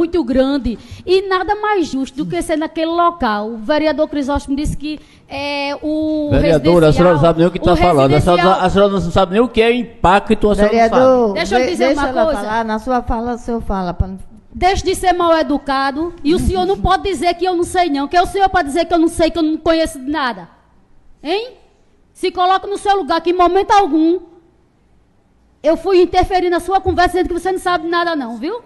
muito grande e nada mais justo do que ser naquele local. O vereador Crisóstomo disse que é, o Vereadora, a senhora não sabe nem o que está falando. A senhora, a senhora, não sabe nem o que é impacto. A senhora vereador, deixa eu dizer deixa uma coisa. Falar. Na sua fala, o senhor fala. Pra... Deixe de ser mal educado e o senhor não pode dizer que eu não sei não. Que é o senhor para dizer que eu não sei, que eu não conheço de nada. Hein? Se coloca no seu lugar que em momento algum eu fui interferir na sua conversa dizendo que você não sabe nada não, viu?